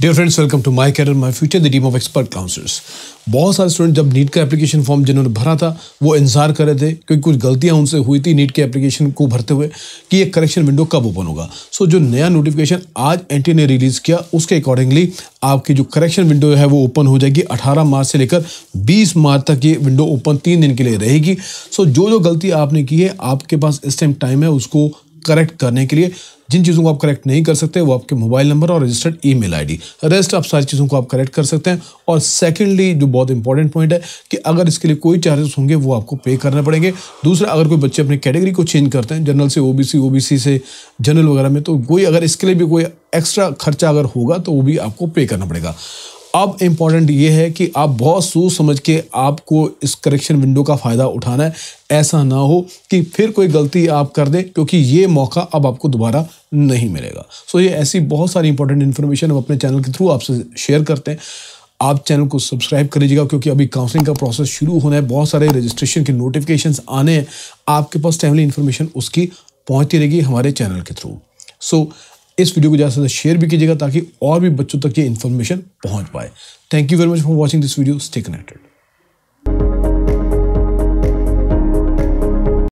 dear friends welcome to my career my future the team of expert counsellors बहुत सारे student जब NEET का application form जिन्होंने भरा था वो इंतजार कर रहे थे क्योंकि कुछ गलतियां उनसे हुई थी नीट के एप्लीकेशन को भरते हुए कि ये करेक्शन विंडो कब ओपन होगा सो so, जो नया नोटिफिकेशन आज एंटी ने रिलीज़ किया उसके अकॉर्डिंगली आपकी जो करेक्शन विंडो है वो ओपन हो जाएगी 18 मार्च से लेकर 20 मार्च तक ये विंडो ओपन तीन दिन के लिए रहेगी सो so, जो जो गलती आपने की है आपके पास इस टाइम टाइम है उसको करेक्ट करने के लिए जिन चीज़ों को आप करेक्ट नहीं कर सकते वो आपके मोबाइल नंबर और रजिस्टर्ड ईमेल आईडी रेस्ट आप सारी चीज़ों को आप करेक्ट कर सकते हैं और सेकेंडली जो बहुत इंपॉर्टेंट पॉइंट है कि अगर इसके लिए कोई चार्जेस होंगे वो आपको पे करना पड़ेंगे दूसरा अगर कोई बच्चे अपनी कैटेगरी को चेंज करते हैं जनरल से बी सी से जनरल वगैरह में तो कोई अगर इसके लिए भी कोई एक्स्ट्रा खर्चा अगर होगा तो वो भी आपको पे करना पड़ेगा अब इम्पॉर्टेंट ये है कि आप बहुत सोच समझ के आपको इस करेक्शन विंडो का फ़ायदा उठाना है ऐसा ना हो कि फिर कोई गलती आप कर दें क्योंकि ये मौका अब आपको दोबारा नहीं मिलेगा सो so, ये ऐसी बहुत सारी इंपॉर्टेंट इन्फॉर्मेशन हम अपने चैनल के थ्रू आपसे शेयर करते हैं आप चैनल को सब्सक्राइब कर लीजिएगा क्योंकि अभी काउंसलिंग का प्रोसेस शुरू होना है बहुत सारे रजिस्ट्रेशन के नोटिफिकेशन आने हैं आपके पास टाइमली इन्फॉर्मेशन उसकी पहुँचती रहेगी हमारे चैनल के थ्रू सो so, इस वीडियो को ज़्यादा से ज़्यादा शेयर भी कीजिएगा ताकि और भी बच्चों तक ये इन्फॉर्मेशन पहुँच पाए thank you very much for watching this video stay connected